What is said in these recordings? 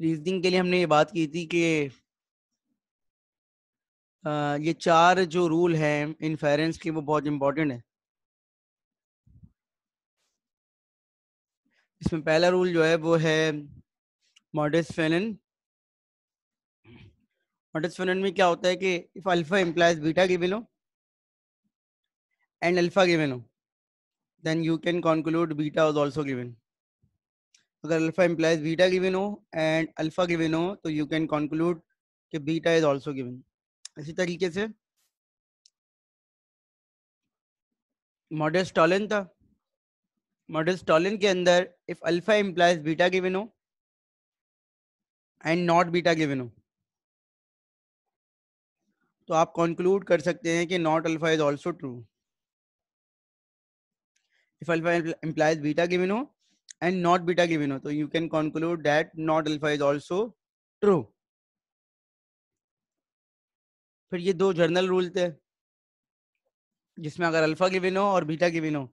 Reasoning के लिए हमने ये बात की थी कि ये चार जो रूल हैं इन्फेरेंस के वो बहुत इम्पोर्टेंट है इसमें पहला रूल जो है वो है मॉडस फेनन मॉडस फेनन में क्या होता है कि if alpha implies beta given हो एंड अल्फा गिवन हो then you can conclude beta was also given अगर अल्फा इम्प्लाइज बीटा गिवन हो एंड अल्फा गिवन हो तो यू कैन कंक्लूड कि बीटा इज आल्सो गिवन इसी तरीके से मॉडल स्टॉलन था मॉडल स्टॉलन के अंदर if alpha implies beta given हो एंड नॉट बीटा गिवन हो तो आप कंक्लूड कर सकते हैं कि not alpha is also true if alpha implies beta given हो and not beta given So you can conclude that not alpha is also true. फिर ये दो जर्नल रूल थे जिसमें अगर अल्फा गिवन हो और बीटा गिवन हो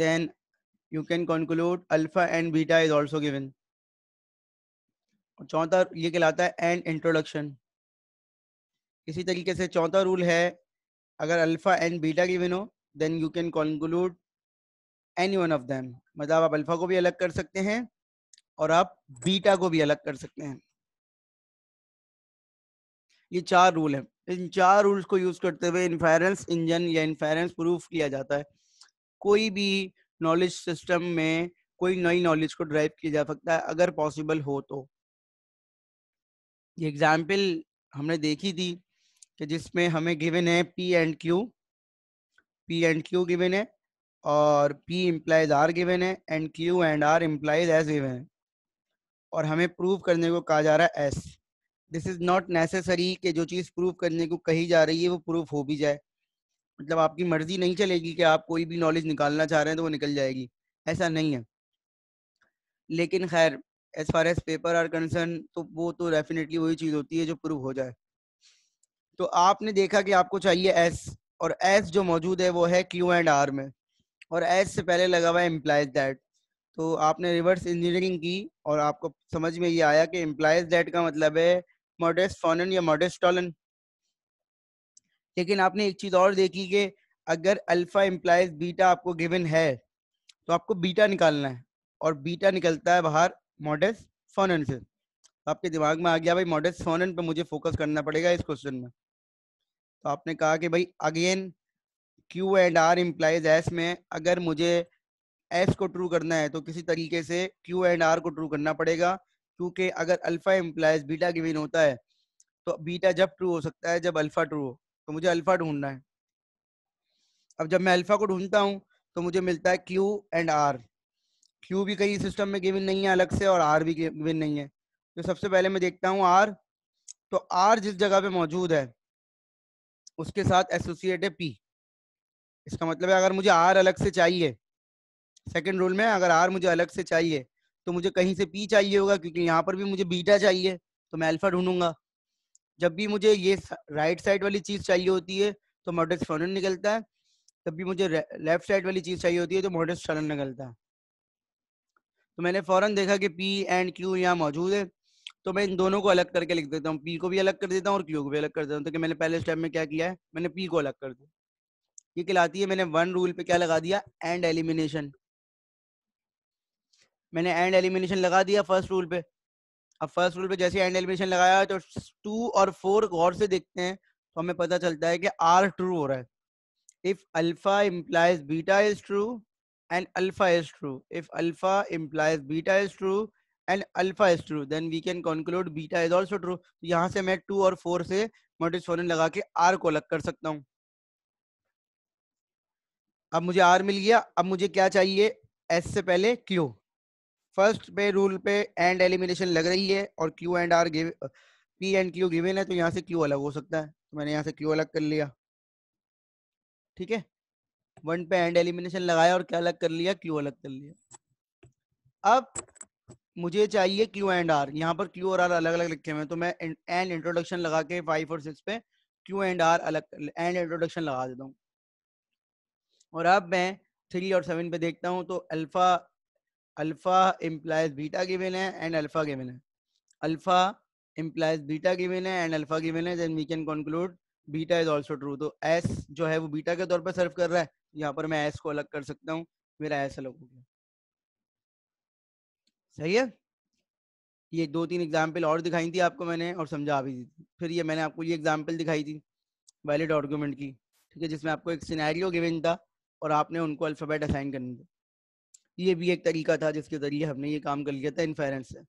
then you can conclude alpha and beta is also given चौथा ये कहलाता है एंड इंट्रोडक्शन इसी तरीके से चौथा रूल है अगर अल्फा एंड बीटा गिवन हो then you can conclude any one of them मतलब आप अल्फा को भी अलग कर सकते हैं और आप बीटा को भी अलग कर सकते हैं ये चार रूल है इन चार रूल्स को यूज करते हुए इन्फेरेंस इंजन या इन्फेरेंस प्रूफ किया जाता है कोई भी नॉलेज सिस्टम में कोई नई नॉलेज को ड्राइव किया जा सकता है अगर पॉसिबल हो तो ये एग्जाम्पल हमने देखी थी कि जिसमें हमें गिवन है P and Q P and Q given है और P इम्प्लाइज R गिवेन है and Q and R implies S given है और हमें प्रूव करने को कहा जा रहा है S this is not necessary कि जो चीज़ प्रूव करने को कही जा रही है वो प्रूफ हो भी जाए मतलब आपकी मर्जी नहीं चलेगी कि आप कोई भी नॉलेज निकालना चाह रहे हैं तो वो निकल जाएगी ऐसा नहीं है लेकिन खैर as far as paper are concern तो वो तो डेफिनेटली वही चीज़ होती है जो प्रूव हो जाए तो आपने देखा कि आपको चाहिए एस और एस जो मौजूद है वो है क्यू एंड आर में और एज से पहले लगा हुआ है एम्प्लाइज डेट तो आपने रिवर्स इंजीनियरिंग की और आपको समझ में ये आया कि एम्प्लाइज डेट का मतलब है मॉडर्स फॉनन या मॉडर्स टॉलन लेकिन आपने एक चीज़ और देखी कि अगर अल्फा एम्प्लाइज बीटा आपको गिवन है तो आपको बीटा निकालना है और बीटा निकलता है बाहर मॉडर्स फॉनन से तो आपके दिमाग में आ गया भाई मॉडर्स फॉनन पर मुझे फोकस करना पड़ेगा इस क्वेश्चन में तो आपने कहा कि भाई again Q and R implies S में अगर मुझे एस को ट्रू करना है तो किसी तरीके से क्यू एंड आर को ट्रू करना पड़ेगा क्योंकि अगर अल्फा इम्प्लाइज बीटा गिविन होता है तो बीटा जब ट्रू हो सकता है जब अल्फा ट्रू हो तो मुझे अल्फा ढूंढना है अब जब मैं अल्फा को ढूंढता हूँ तो मुझे मिलता है क्यू एंड आर क्यू भी कहीं सिस्टम में गिविन नहीं है अलग से और आर भी गिविन नहीं है तो सबसे पहले मैं देखता हूँ आर तो आर जिस जगह पे मौजूद है उसके साथ एसोसिएट है पी इसका मतलब है अगर मुझे आर अलग से चाहिए सेकेंड रूल में अगर आर मुझे अलग से चाहिए तो मुझे कहीं से पी चाहिए होगा क्योंकि यहाँ पर भी मुझे बीटा चाहिए तो मैं अल्फा ढूंढूंगा जब भी मुझे ये राइट साइड वाली चीज़ चाहिए होती है तो मॉडस फनन निकलता है तब भी मुझे लेफ्ट साइड वाली चीज़ चाहिए होती है तो मॉडस फनन निकलता है तो मैंने फ़ौरन देखा कि पी एंड क्यू यहाँ मौजूद है तो मैं इन दोनों को अलग करके लिख देता हूँ पी को भी अलग कर देता हूँ और क्यू को भी अलग कर देता हूँ तो कि मैंने पहले स्टेप में क्या किया है मैंने पी को अलग कर दिया ये कहलाती है मैंने वन रूल पे क्या लगा दिया एंड एलिमिनेशन मैंने एंड एलिमिनेशन लगा दिया फर्स्ट रूल पे अब फर्स्ट रूल पे जैसे एंड एलिमिनेशन लगाया तो टू और फोर गौर से देखते हैं तो हमें पता चलता है कि आर ट्रू हो रहा है if alpha implies beta is true and alpha is true if alpha implies beta is true and alpha is true then we can conclude beta is also true यहाँ से मैं टू और four से mortise लगा के are को अलग कर सकता हूँ अब मुझे आर मिल गया अब मुझे क्या चाहिए एस से पहले क्यू फर्स्ट पे रूल पे एंड एलिमिनेशन लग रही है और Q and R give P and Q given है तो यहाँ से क्यू अलग हो सकता है तो मैंने यहाँ से क्यू अलग कर लिया ठीक है वन पे एंड एलिमिनेशन लगाया और क्या अलग कर लिया क्यू अलग कर लिया अब मुझे चाहिए क्यू एंड आर यहाँ पर क्यू और आर अलग अलग लिखे हुए हैं तो मैं एंड इंट्रोडक्शन लगा के फाइव और सिक्स पे क्यू एंड आर अलग एंड इंट्रोडक्शन लगा देता हूँ और अब मैं थ्री और सेवन पे देखता हूँ तो alpha alpha implies beta given है एंड अल्फा गिवन है अल्फा इम्प्लाइज बीटा गिवन है एंड अल्फा गिवन है then we can conclude beta is also true तो एस जो है वो बीटा के तौर पर सर्व कर रहा है यहाँ पर मैं एस को अलग कर सकता हूँ मेरा एस अलग हो गया सही है ये दो तीन एग्जाम्पल और दिखाई थी आपको मैंने और समझा भी दी थी फिर ये मैंने आपको ये एग्जाम्पल दिखाई थी वैलिड आर्गूमेंट की ठीक है जिसमें आपको एक सिनेरियो गिवेन था और आपने उनको अल्फ़ाबेट असाइन करने दिया ये भी एक तरीका था जिसके ज़रिए हमने ये काम कर लिया था इन्फेरेंस से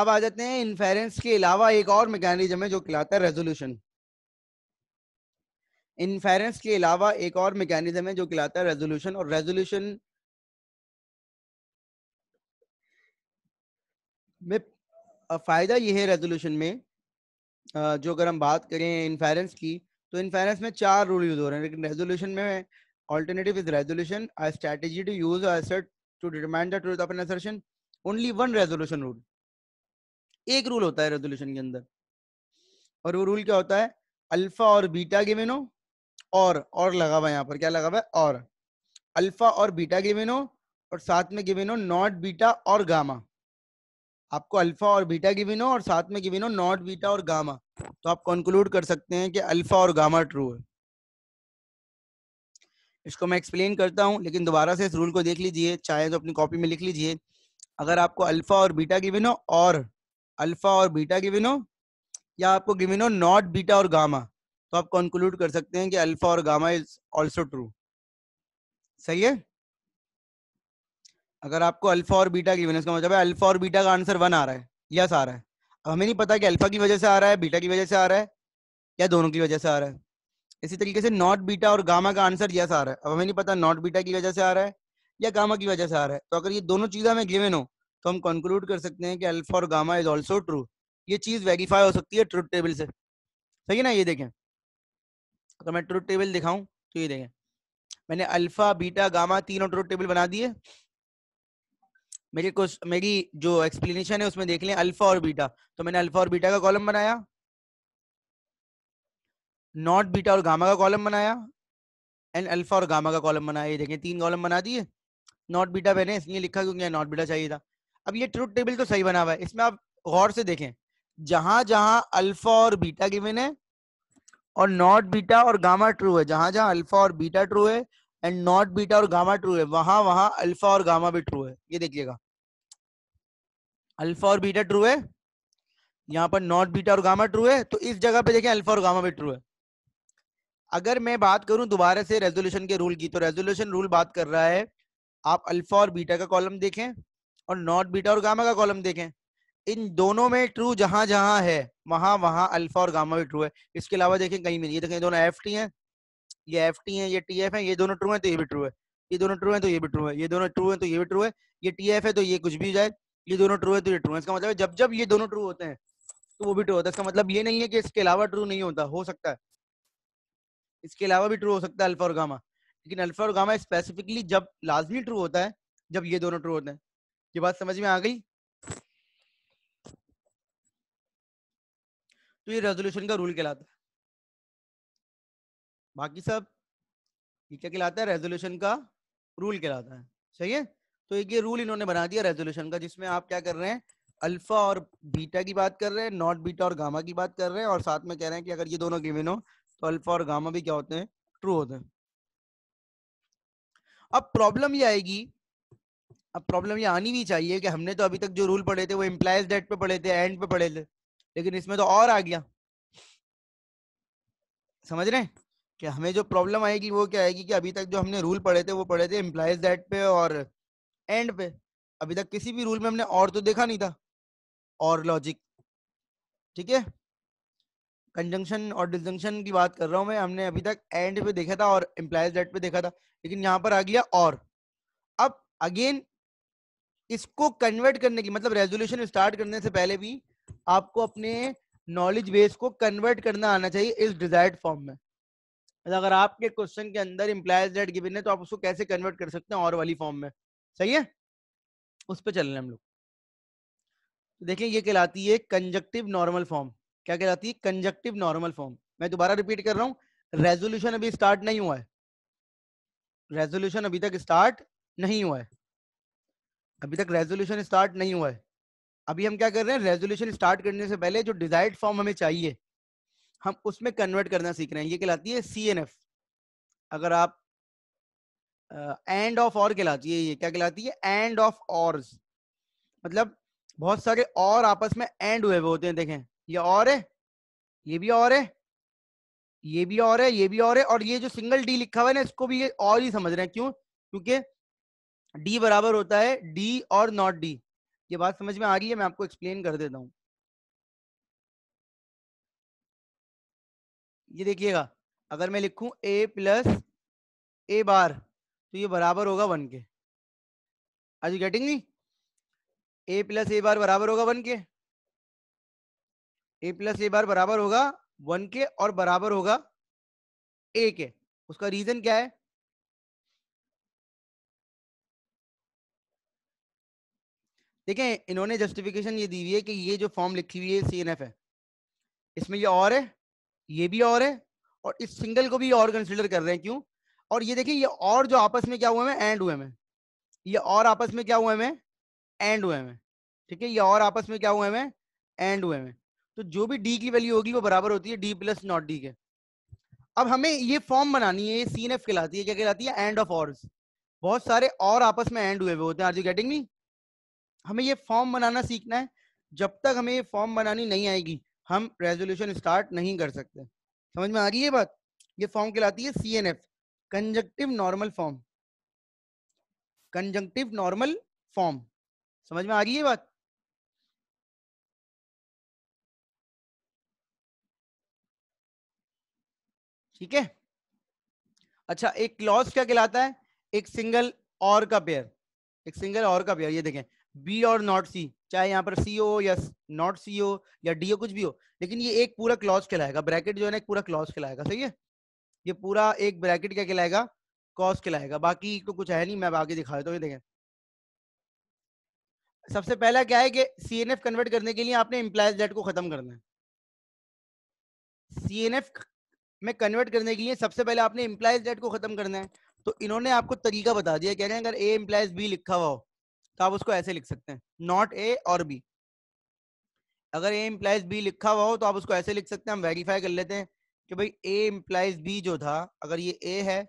अब आ जाते हैं इन्फेरेंस के अलावा एक और मैकेनिज्म है जो कहलाता है रेजोल्यूशन इन्फेरेंस के अलावा एक और मैकेनिज्म है जो कहलाता है रेजोल्यूशन और रेजोल्यूशन में फ़ायदा यह है रेजोल्यूशन में जो अगर हम बात करें इन्फेरेंस की तो इन्फेरेंस में चार रूल यूज़ हो रहे हैं लेकिन रेजोल्यूशन में Alternative is resolution, a strategy to use a asset to determine the truth of an assertion. Only one resolution rule. एक रूल होता है रेजोल्यूशन के अंदर और वो रूल क्या होता है अल्फा और बीटा गेमिनो और और लगा हुआ है यहाँ पर क्या लगा हुआ है और अल्फा और बीटा गेमिनो और साथ में गिविनो नॉट बीटा और गामा आपको अल्फा और बीटा गिविनो और साथ में गिविनो नॉट बीटा और गामा तो आप कंक्लूड कर सकते हैं कि अल्फा और गामा ट्रू है इसको मैं एक्सप्लेन करता हूँ लेकिन दोबारा से इस रूल को देख लीजिए चाहे तो अपनी कॉपी में लिख लीजिए अगर आपको अल्फा और बीटा गिविन हो और अल्फा और बीटा गिविन हो या आपको गिविन हो नॉट बीटा और गामा तो आप कंक्लूड कर सकते हैं कि अल्फा और गामा इज ऑल्सो ट्रू सही है अगर आपको अल्फा और बीटा गिविन है इसका मतलब है अल्फा और बीटा का आंसर वन आ रहा है यस आ रहा है अब हमें नहीं पता कि अल्फा की वजह से आ रहा है बीटा की वजह से आ रहा है या दोनों की वजह से आ रहा है इसी तरीके से नॉट बीटा और गामा का आंसर यस आ रहा है अब हमें नहीं पता नॉट बीटा की वजह से आ रहा है या गामा की वजह से आ रहा है तो अगर ये दोनों चीजें हमें गिवन हो तो हम कंक्लूड कर सकते हैं कि अल्फा और गामा इज ऑल्सो ट्रू ये चीज़ वेरीफाई हो सकती है ट्रूथ टेबल से सही है ना ये देखें अगर मैं ट्रूथ टेबल दिखाऊं तो ये देखें मैंने अल्फा बीटा गामा तीनों ट्रूथ टेबल बना दिए मेरे को मेरी जो एक्सप्लेनेशन है उसमें देख लें अल्फा और बीटा तो मैंने अल्फा और बीटा का कॉलम बनाया नॉट बीटा और गामा का कॉलम बनाया एंड अल्फा और गामा का कॉलम बनाया ये देखें तीन कॉलम बना दिए नॉट बीटा मैंने इसलिए लिखा क्योंकि नॉट बीटा चाहिए था अब ये ट्रूथ टेबल तो सही बना हुआ है इसमें आप गौर से देखें जहां जहां अल्फा और बीटा गिवन है और नॉट बीटा और गामा ट्रू है जहां जहां अल्फा और बीटा ट्रू है एंड नॉट बीटा और गामा ट्रू है वहां वहां अल्फा और गामा भी ट्रू है ये देखिएगा अल्फा और बीटा ट्रू है यहाँ पर नॉट बीटा और गामा ट्रू है तो इस जगह पे देखें अल्फा और गामा भी ट्रू है अगर मैं बात करूं दोबारा से रेजोल्यूशन के रूल की तो रेजोल्यूशन रूल बात कर रहा है आप अल्फा और बीटा का कॉलम देखें और नॉट बीटा और गामा का कॉलम देखें इन दोनों में ट्रू जहां जहां है वहां वहां अल्फा और गामा भी ट्रू है इसके अलावा देखें कहीं भी नहीं ये देखें दोनों एफ टी है ये एफ टी है ये टी तो एफ है ये दोनों ट्रू है तो ये भी ट्रू है ये दोनों ट्रू है तो ये भी ट्रू है ये दोनों ट्रू है तो ये भी ट्रू है ये टी एफ है तो ये कुछ भी जाए ये दोनों ट्रू है तो ये ट्रू है इसका मतलब जब जब ये दोनों ट्रू होते हैं तो वो भी ट्रू होता है इसका मतलब ये नहीं है कि इसके अलावा ट्रू नहीं होता हो सकता है इसके अलावा भी ट्रू हो सकता है अल्फा और गामा लेकिन अल्फा और गामा स्पेसिफिकली जब लाजमी ट्रू होता है जब ये दोनों ट्रू होते हैं ये बात समझ में आ गई तो ये रेजोल्यूशन का रूल कहलाता है बाकी सब ये क्या कहलाता है रेजोल्यूशन का रूल कहलाता है सही है तो ये रूल इन्होंने बना दिया रेजोल्यूशन का जिसमें आप क्या कर रहे हैं अल्फा और बीटा की बात कर रहे हैं नॉट बीटा और गामा की बात कर रहे हैं और साथ में कह रहे हैं कि अगर ये दोनों गिवेन हो तो अल्फा और गामा भी क्या होते हैं ट्रू होते हैं अब प्रॉब्लम ये आएगी अब प्रॉब्लम ये आनी भी चाहिए कि हमने तो अभी तक जो रूल पढ़े थे वो इम्प्लाइज डेट पे पढ़े थे एंड पे पढ़े थे लेकिन इसमें तो और आ गया समझ रहे हैं कि हमें जो प्रॉब्लम आएगी वो क्या आएगी कि अभी तक जो हमने रूल पढ़े थे वो पढ़े थे इम्प्लाइज डेट पे और एंड पे अभी तक किसी भी रूल में हमने और तो देखा नहीं था और लॉजिक ठीक है कंजंक्शन और डिजंक्शन की बात कर रहा हूं मैं हमने अभी तक एंड पे देखा था और इम्प्लाइज डेट पे देखा था लेकिन यहां पर आ गया और अब अगेन इसको कन्वर्ट करने की मतलब रेजोल्यूशन स्टार्ट करने से पहले भी आपको अपने नॉलेज बेस को कन्वर्ट करना आना चाहिए इस डिजायर्ड फॉर्म में मतलब अगर आपके क्वेश्चन के अंदर इम्प्लाइज डेट गिवन है तो आप उसको कैसे कन्वर्ट कर सकते हैं और वाली फॉर्म में सही है उस पर चल रहे हैं हम लोग तो देखिए ये कहलाती है कंजक्टिव नॉर्मल फॉर्म क्या कहलाती है कंजक्टिव नॉर्मल फॉर्म मैं दोबारा रिपीट कर रहा हूँ रेजोल्यूशन अभी स्टार्ट नहीं हुआ है रेजोल्यूशन अभी तक स्टार्ट नहीं हुआ है अभी तक रेजोल्यूशन स्टार्ट नहीं हुआ है अभी हम क्या कर रहे हैं रेजोल्यूशन स्टार्ट करने से पहले जो डिजायर्ड फॉर्म हमें चाहिए हम उसमें कन्वर्ट करना सीख रहे हैं ये कहलाती है सी अगर आप एंड ऑफ और कहलाती है ये क्या कहलाती है एंड ऑफ और मतलब बहुत सारे और आपस में एंड हुए हुए होते हैं देखें ये और है ये भी और है ये भी और है ये भी और है और ये जो सिंगल डी लिखा हुआ है ना इसको भी ये और ही समझ रहे हैं क्यों क्योंकि डी बराबर होता है डी और नॉट डी ये बात समझ में आ रही है मैं आपको एक्सप्लेन कर देता हूं ये देखिएगा अगर मैं लिखूं ए प्लस ए बार तो ये बराबर होगा वन के आज गेटिंग नहीं ए प्लस ए बार बराबर होगा वन के ए प्लस ए बार बराबर होगा वन के और बराबर होगा ए के उसका रीजन क्या है देखें इन्होंने जस्टिफिकेशन ये दी हुई है कि ये जो फॉर्म लिखी हुई है सी है इसमें ये और है ये भी और है और इस सिंगल को भी और कंसिडर कर रहे हैं क्यों और ये देखिए ये और जो आपस में क्या हुए हैं एंड हुए हैं ये और आपस में क्या हुए हैं एंड हुए हैं ठीक है ये और आपस में क्या हुए हैं एंड हुए हैं तो जो भी डी की वैल्यू होगी वो बराबर होती है डी प्लस नॉट डी के अब हमें ये फॉर्म बनानी है ये सीन एफ कहलाती है क्या कहलाती है एंड ऑफ ऑर्स बहुत सारे और आपस में एंड हुए हुए होते हैं आर यू गेटिंग मी हमें ये फॉर्म बनाना सीखना है जब तक हमें ये फॉर्म बनानी नहीं आएगी हम रेजोल्यूशन स्टार्ट नहीं कर सकते समझ में आ रही है बात ये फॉर्म कहलाती है C N F conjunctive normal form conjunctive normal form समझ में आ रही है बात ठीक है अच्छा एक क्लॉज क्या कहलाता है एक सिंगल और का पेयर एक सिंगल और का पेयर ये देखें बी और नॉट सी चाहे यहाँ पर सी हो या नॉट सी हो या डी हो कुछ भी हो लेकिन ये एक पूरा क्लॉज कहलाएगा ब्रैकेट जो है ना एक पूरा क्लॉज कहलाएगा सही है ये पूरा एक ब्रैकेट क्या कहलाएगा कॉज कहलाएगा बाकी तो कुछ है नहीं मैं आगे दिखा देता हूँ ये देखें सबसे पहला क्या है कि सी एन एफ कन्वर्ट करने के लिए आपने इम्प्लाइज डेट को खत्म करना है सी एन एफ में कन्वर्ट करने के लिए सबसे पहले आपने इम्प्लाइज डेट को खत्म करना है तो इन्होंने आपको तरीका बता दिया कह रहे हैं अगर ए इम्प्लाइज बी लिखा हुआ हो तो आप उसको ऐसे लिख सकते हैं नॉट ए और बी अगर ए इम्प्लाइज बी लिखा हुआ हो तो आप उसको ऐसे लिख सकते हैं हम वेरीफाई कर लेते हैं कि भाई ए इम्प्लाइज बी जो था अगर ये ए है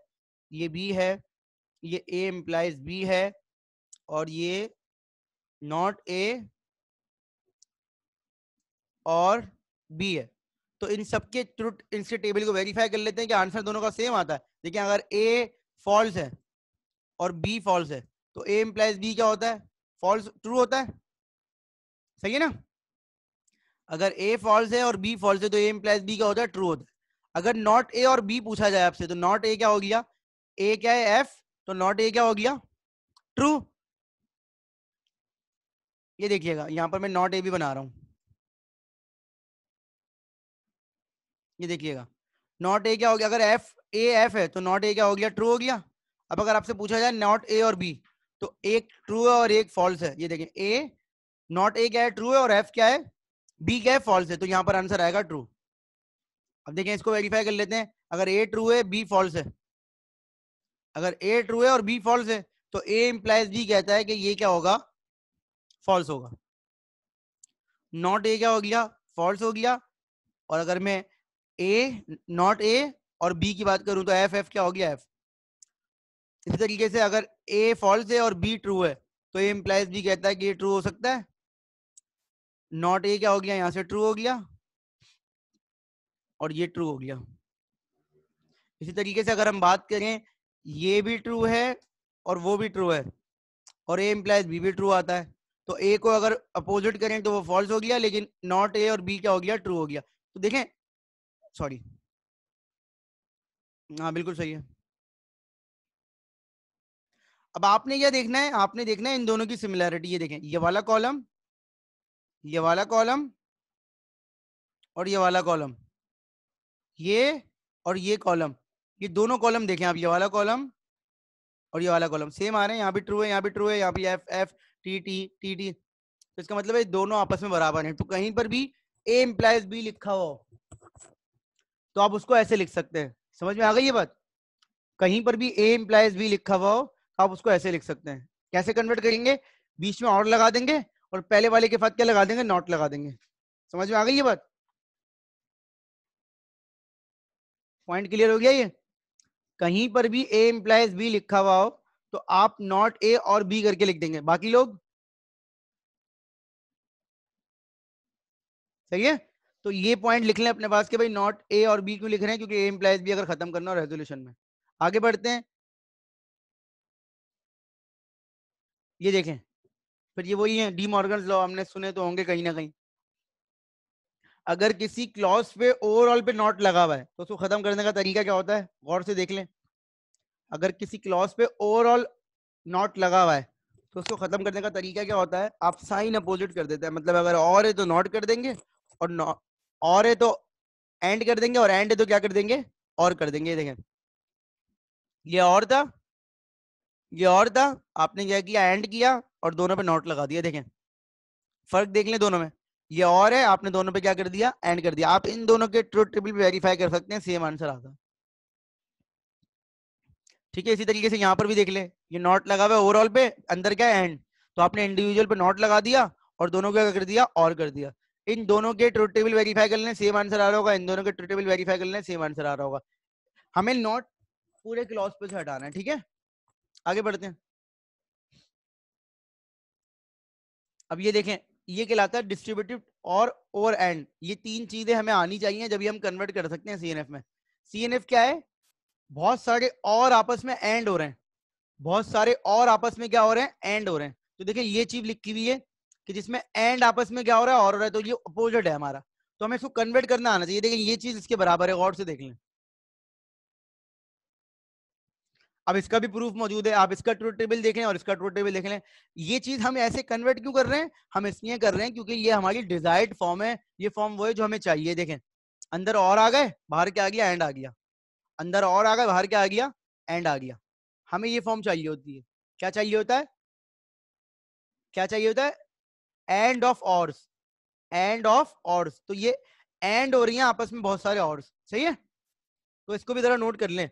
ये बी है ये ए इम्प्लाइज बी है और ये नॉट ए और बी है तो इन सबके थ्रू इनसे टेबल को वेरीफाई कर लेते हैं कि आंसर दोनों का सेम आता है देखिए अगर ए फॉल्स है और बी फॉल्स है तो ए इम्प्लाइज बी क्या होता है फॉल्स ट्रू होता है सही है ना अगर ए फॉल्स है और बी फॉल्स है तो ए इम्प्लाइज बी क्या होता है ट्रू होता है अगर नॉट ए और बी पूछा जाए आपसे तो नॉट ए क्या हो गया ए क्या है एफ तो नॉट ए क्या हो गया ट्रू ये देखिएगा यहां पर मैं नॉट ए भी बना रहा हूं ये देखिएगा नॉट ए क्या हो गया अगर एफ ए एफ है तो नॉट ए क्या हो गया ट्रू हो गया अब अगर आपसे पूछा जाए नॉट ए और बी तो एक ट्रू है और एक फॉल्स है ये देखिए ए नॉट ए क्या है ट्रू है और एफ क्या है बी क्या है फॉल्स है तो यहाँ पर आंसर आएगा ट्रू अब देखें इसको वेरीफाई कर लेते हैं अगर ए ट्रू है बी फॉल्स है अगर ए ट्रू है और बी फॉल्स है तो ए इम्प्लाइज बी कहता है कि ये क्या होगा फॉल्स होगा नॉट ए क्या हो गया फॉल्स हो गया और अगर मैं ए नॉट ए और बी की बात करूं तो एफ एफ क्या हो गया एफ इसी तरीके से अगर ए फॉल्स है और बी ट्रू है तो ए इम्प्लाइज भी कहता है कि ये ट्रू हो सकता है नॉट ए क्या हो गया यहां से ट्रू हो गया और ये ट्रू हो गया इसी तरीके से अगर हम बात करें ये भी ट्रू है और वो भी ट्रू है और ए इम्प्लाइज बी भी ट्रू आता है तो ए को अगर अपोजिट करें तो वो फॉल्स हो गया लेकिन नॉट ए और बी क्या हो गया ट्रू हो गया तो देखें सॉरी हाँ बिल्कुल सही है अब आपने यह देखना है आपने देखना है इन दोनों की सिमिलैरिटी ये देखें ये वाला कॉलम ये वाला कॉलम और ये वाला कॉलम ये और ये कॉलम ये दोनों कॉलम देखें आप ये वाला कॉलम और ये वाला कॉलम सेम आ रहे हैं यहाँ भी ट्रू है यहाँ भी ट्रू है यहाँ भी F F T T T T तो इसका मतलब है दोनों आपस में बराबर हैं तो कहीं पर भी ए इम्प्लाइज बी लिखा हो तो आप उसको ऐसे लिख सकते हैं समझ में आ गई ये बात कहीं पर भी ए इम्प्लाइज बी लिखा हुआ हो तो आप उसको ऐसे लिख सकते हैं कैसे कन्वर्ट करेंगे बीच में और लगा देंगे और पहले वाले के साथ क्या लगा देंगे नॉट लगा देंगे समझ में आ गई ये बात पॉइंट क्लियर हो गया ये कहीं पर भी ए इम्प्लाइज बी लिखा हुआ हो तो आप नॉट ए और बी करके लिख देंगे बाकी लोग सही है तो ये पॉइंट लिख लें अपने पास के भाई नॉट ए और बी क्यों लिख रहे हैं क्योंकि ए इम्प्लाइज भी अगर खत्म करना रेजोल्यूशन में आगे बढ़ते हैं ये देखें फिर ये वही है डी मॉर्गन लॉ हमने सुने तो होंगे कहीं ना कहीं अगर किसी क्लॉज पे ओवरऑल पे नॉट लगा हुआ है तो उसको खत्म करने का तरीका क्या होता है गौर से देख लें अगर किसी क्लॉज पे ओवरऑल नॉट लगा हुआ है तो उसको खत्म करने का तरीका क्या होता है आप साइन अपोजिट कर देते हैं मतलब अगर और है तो नॉट कर देंगे और और है तो एंड कर देंगे और एंड है तो क्या कर देंगे और कर देंगे देखें ये और था ये और था आपने क्या किया एंड किया और दोनों पे नॉट लगा दिया देखें फर्क देख लें दोनों में ये और है आपने दोनों पे क्या कर दिया एंड कर दिया आप इन दोनों के ट्रू ट्रिपल वेरीफाई कर सकते हैं सेम आंसर आता ठीक है इसी तरीके से यहां पर भी देख ले ये नॉट लगा हुआ ओवरऑल पे अंदर क्या है एंड तो आपने इंडिविजुअल पे नॉट लगा दिया और दोनों को क्या कर दिया और कर दिया इन दोनों के ट्रूथ टेबल वेरीफाई कर लेना सेम आंसर आ रहा होगा इन दोनों के ट्रूथ टेबल वेरीफाई कर लेना सेम आंसर आ रहा होगा हमें नॉट पूरे क्लॉज पे से हटाना है ठीक है आगे बढ़ते हैं अब ये देखें ये कहलाता है डिस्ट्रीब्यूटिव और ओवर एंड ये तीन चीजें हमें आनी चाहिए जब हम कन्वर्ट कर सकते हैं सीएनएफ में सीएनएफ क्या है बहुत सारे और आपस में एंड हो रहे हैं बहुत सारे और आपस में क्या हो रहे हैं एंड हो रहे हैं तो देखिए ये चीज लिखी हुई है कि जिसमें एंड आपस में क्या हो रहा है और हो रहा है तो ये अपोजिट है हमारा तो हमें इसको कन्वर्ट करना आना चाहिए देखिए ये चीज इसके बराबर है और से देख लें अब इसका भी प्रूफ मौजूद है आप इसका ट्रू टेबल देख लें और इसका ट्रू टेबल देख लें ये चीज हम ऐसे कन्वर्ट क्यों कर रहे हैं हम इसलिए कर रहे हैं क्योंकि ये हमारी डिजायर्ड फॉर्म है ये फॉर्म वो है जो हमें चाहिए देखें अंदर और आ गए बाहर क्या आ गया एंड आ गया अंदर और आ गए बाहर क्या आ गया एंड आ गया हमें ये फॉर्म चाहिए होती है क्या चाहिए होता है क्या चाहिए होता है and of ors and of ors तो ये एंड हो रही है आपस में बहुत सारे ऑर्स सही है तो इसको भी जरा नोट कर लें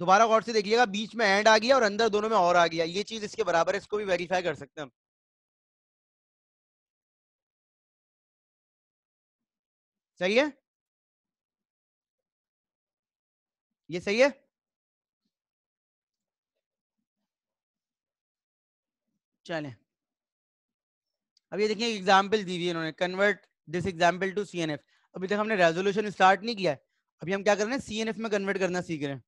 दोबारा गौर से देखिएगा बीच में एंड आ गया और अंदर दोनों में और आ गया ये चीज इसके बराबर है इसको भी वेरीफाई कर सकते हैं हम सही है ये सही है चलें अब ये देखिए एग्जाम्पल दी हुई है इन्होंने convert this example to C अभी तक हमने रेजोल्यूशन स्टार्ट नहीं किया अभी हम क्या कर रहे हैं सी में कन्वर्ट करना सीख रहे हैं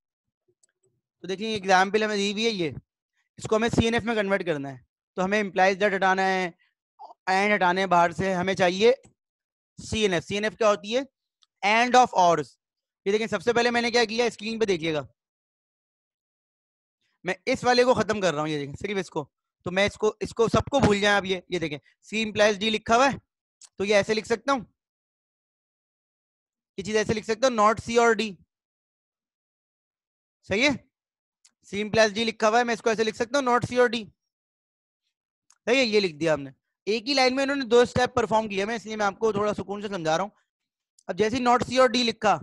तो देखिए एग्जाम्पल हमें दी हुई है ये इसको हमें सी में कन्वर्ट करना है तो हमें इम्प्लाइज डेट हटाना है एंड हटाने है बाहर से हमें चाहिए C N F C N F क्या होती है एंड ऑफ ऑर्स ये देखिए सबसे पहले मैंने क्या किया स्क्रीन पे देखिएगा मैं इस वाले को खत्म कर रहा हूँ ये देखें सिर्फ इसको तो मैं इसको इसको सबको भूल जाए आप ये ये देखें सी इम्प्लाइज डी लिखा हुआ है तो ये ऐसे लिख सकता हूं ये चीज ऐसे लिख सकता हूं नॉट सी और डी सही है सी इम्प्लाइज डी लिखा हुआ है मैं इसको ऐसे लिख सकता हूं नॉट सी और डी सही है ये लिख दिया हमने एक ही लाइन में इन्होंने दो स्टेप परफॉर्म किया मैं इसलिए मैं आपको थोड़ा सुकून से समझा रहा हूँ अब जैसे नॉट सी और डी लिखा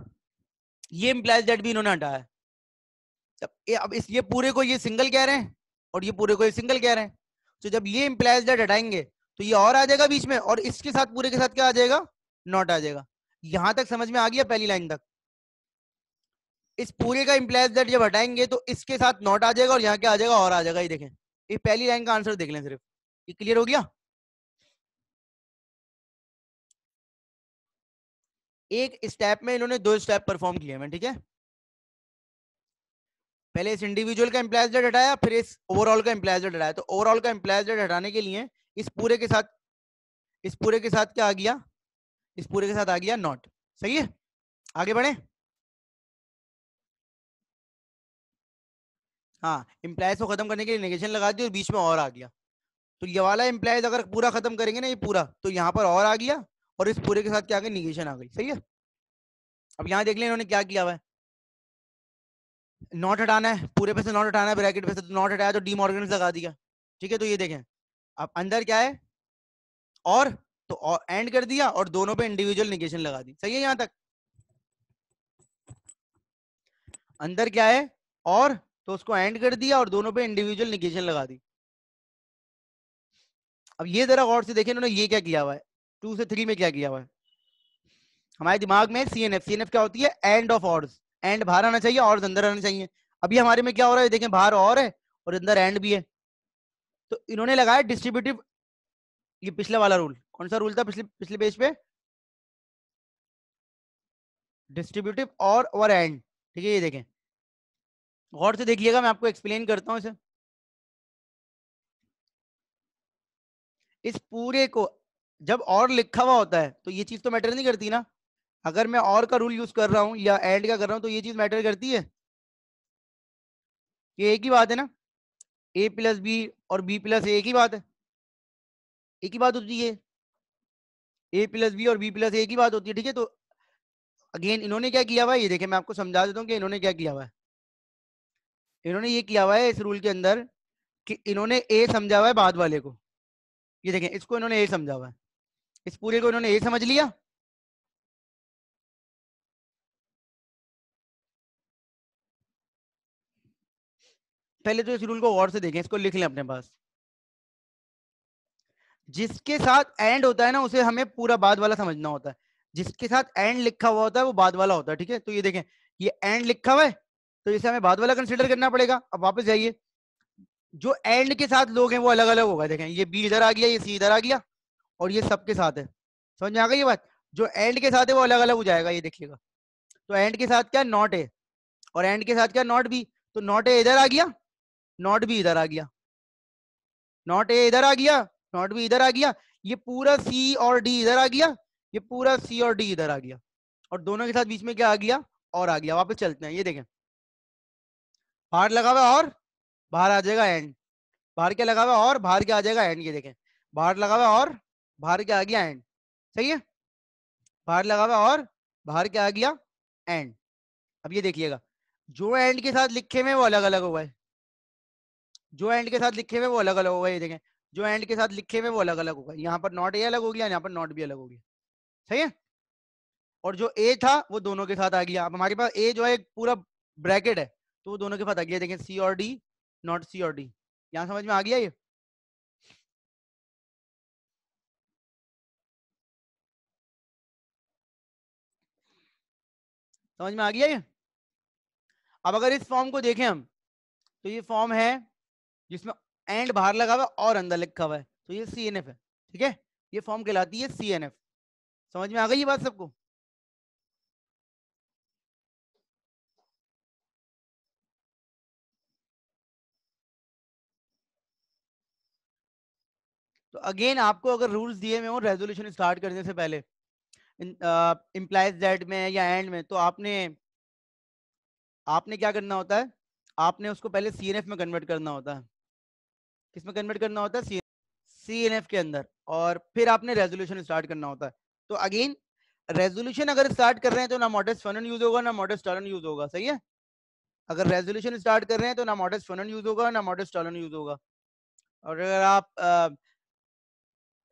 ये इम्प्लाइज डेट भी इन्होंने हटाया अब ये पूरे को ये सिंगल कह रहे हैं और ये पूरे को सिंगल कह रहे हैं तो जब ये इम्प्लाइज डेट हटाएंगे तो ये और आ जाएगा बीच में और इसके साथ पूरे के साथ क्या आ जाएगा नॉट आ जाएगा यहां तक समझ में आ गया पहली लाइन तक इस पूरे का इम्प्लाइज डेट जब हटाएंगे तो इसके साथ नॉट आ जाएगा और यहाँ क्या आ जाएगा और आ जाएगा ये देखें ये पहली लाइन का आंसर देख लें सिर्फ ये क्लियर हो गया एक स्टेप में इन्होंने दो स्टेप परफॉर्म किए हैं ठीक है पहले इस इंडिविजुअल का एम्प्लाइज डेट हटाया फिर इस ओवरऑल का एम्प्लाइज डेट हटाया तो ओवरऑल का एम्प्लाइज डेट हटाने के लिए इस पूरे के साथ इस पूरे के साथ क्या आ गया इस पूरे के साथ आ गया नॉट सही है आगे बढ़े हाँ एम्प्लाइज को खत्म करने के लिए नेगेशन लगा दी और बीच में और आ गया तो ये वाला एम्प्लाइज अगर पूरा खत्म करेंगे ना ये पूरा तो यहाँ पर और आ गया और इस पूरे के साथ क्या आ गया निगेशन आ गई सही है अब यहाँ देख लें इन्होंने क्या किया हुआ है नॉट हटाना है पूरे पैसे नॉट हटाना है ब्रैकेट पैसे तो नॉट हटाया तो डी मॉर्गन लगा दिया ठीक है तो ये देखें अब अंदर क्या है और तो एंड कर दिया और दोनों पे इंडिविजुअल निगेशन लगा दी सही है यहां तक अंदर क्या है और तो उसको एंड कर दिया और दोनों पे इंडिविजुअल निगेशन लगा दी अब ये जरा गौर से देखें उन्होंने ये क्या किया हुआ है टू से थ्री में क्या किया हुआ है हमारे दिमाग में C N F C N F क्या होती है एंड ऑफ ऑर्ड्स एंड बाहर आना चाहिए और अंदर आना चाहिए अभी हमारे में क्या हो रहा है देखें बाहर और है और अंदर एंड भी है तो इन्होंने लगाया डिस्ट्रीब्यूटिव ये पिछले वाला रूल कौन सा रूल था पिछले पिछले पेज पे डिस्ट्रीब्यूटिव और और एंड ठीक है ये देखें गौर से देखिएगा मैं आपको एक्सप्लेन करता हूं इसे इस पूरे को जब और लिखा हुआ होता है तो ये चीज तो मैटर नहीं करती ना अगर मैं और का रूल यूज कर रहा हूँ या एंड का कर रहा हूँ तो ये चीज मैटर करती है ये एक ही बात है ना ए प्लस बी और बी प्लस ए एक ही बात है एक ही बात होती है ए प्लस बी और बी प्लस एक ही बात होती है ठीक है तो अगेन इन्होंने क्या किया हुआ है ये देखे मैं आपको समझा देता हूँ कि इन्होंने क्या किया हुआ है इन्होंने ये किया हुआ है इस रूल के अंदर कि इन्होंने ए समझा हुआ है बाद वाले को ये देखें इसको इन्होंने ए समझा हुआ है इस पूरे को इन्होंने ए समझ लिया पहले तो इस रूल को और से देखें इसको लिख लें अपने पास जिसके साथ एंड होता है ना उसे हमें पूरा बाद वाला समझना होता है जिसके साथ एंड लिखा हुआ होता है वो बाद वाला होता है ठीक है तो ये देखें ये एंड लिखा हुआ है तो इसे हमें बाद वाला कंसिडर करना पड़ेगा अब वापस जाइए जो एंड के साथ लोग हैं वो अलग अलग होगा देखें ये बी इधर आ गया ये सी इधर आ गया और ये सबके साथ है समझ में आ गई ये बात जो एंड के साथ है वो अलग अलग हो जाएगा ये देखिएगा तो एंड के साथ क्या नॉट ए और एंड के साथ क्या नॉट बी तो नॉट ए इधर आ गया नॉट भी इधर आ गया नॉट ए इधर आ गया नॉट भी इधर आ गया ये पूरा सी और डी इधर आ गया ये पूरा सी और डी इधर आ गया और दोनों के साथ बीच में क्या आ गया और आ गया वापस चलते हैं ये देखें बाहर लगा हुआ और बाहर आ जाएगा एंड बाहर क्या लगा हुआ और बाहर क्या आ जाएगा एंड ये देखें बाहर लगा हुआ और बाहर क्या आ गया एंड सही है बाहर लगा हुआ और बाहर क्या आ गया एंड अब ये देखिएगा जो एंड के साथ लिखे हुए वो अलग अलग हुआ है जो एंड के साथ लिखे हुए वो अलग अलग होगा ये देखें जो एंड के साथ लिखे हुए वो अलग अलग होगा यहाँ पर नॉट ए अलग हो गया यहाँ पर नॉट बी अलग हो गया सही है और जो ए था वो दोनों के साथ आ गया अब हमारे पास ए जो है एक पूरा ब्रैकेट है तो वो दोनों के साथ आ गया देखें सी और डी नॉट सी और डी यहाँ समझ में आ गया ये समझ में आ गया ये अब अगर इस फॉर्म को देखें हम तो ये फॉर्म है जिसमें एंड बाहर लगा हुआ और अंदर लिखा हुआ है तो ये सी एन एफ है ठीक है ये फॉर्म कहलाती है सी एन एफ समझ में आ गई ये बात सबको तो अगेन आपको अगर रूल्स दिए हुए हो रेजोल्यूशन स्टार्ट करने से पहले इम्प्लाइज डेट में या एंड में तो आपने आपने क्या करना होता है आपने उसको पहले सी में कन्वर्ट करना होता है किसमें कन्वर्ट करना होता है सी एन एफ के अंदर और फिर आपने रेजोल्यूशन स्टार्ट करना होता है तो अगेन रेजोल्यूशन अगर स्टार्ट कर रहे हैं तो ना मॉडर्स फनन यूज होगा ना मॉडर्स टॉलन यूज होगा सही है अगर रेजोल्यूशन स्टार्ट कर रहे हैं तो ना मॉडर्स फनन यूज होगा ना मॉडर्स टॉलन यूज होगा और अगर आप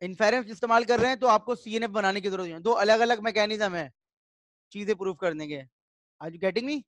इन्फेरेंस इस्तेमाल कर रहे हैं तो आपको सी एन एफ बनाने की जरूरत है दो अलग अलग मैकेनिज्म है चीजें प्रूफ करने के आज यू गेटिंग मी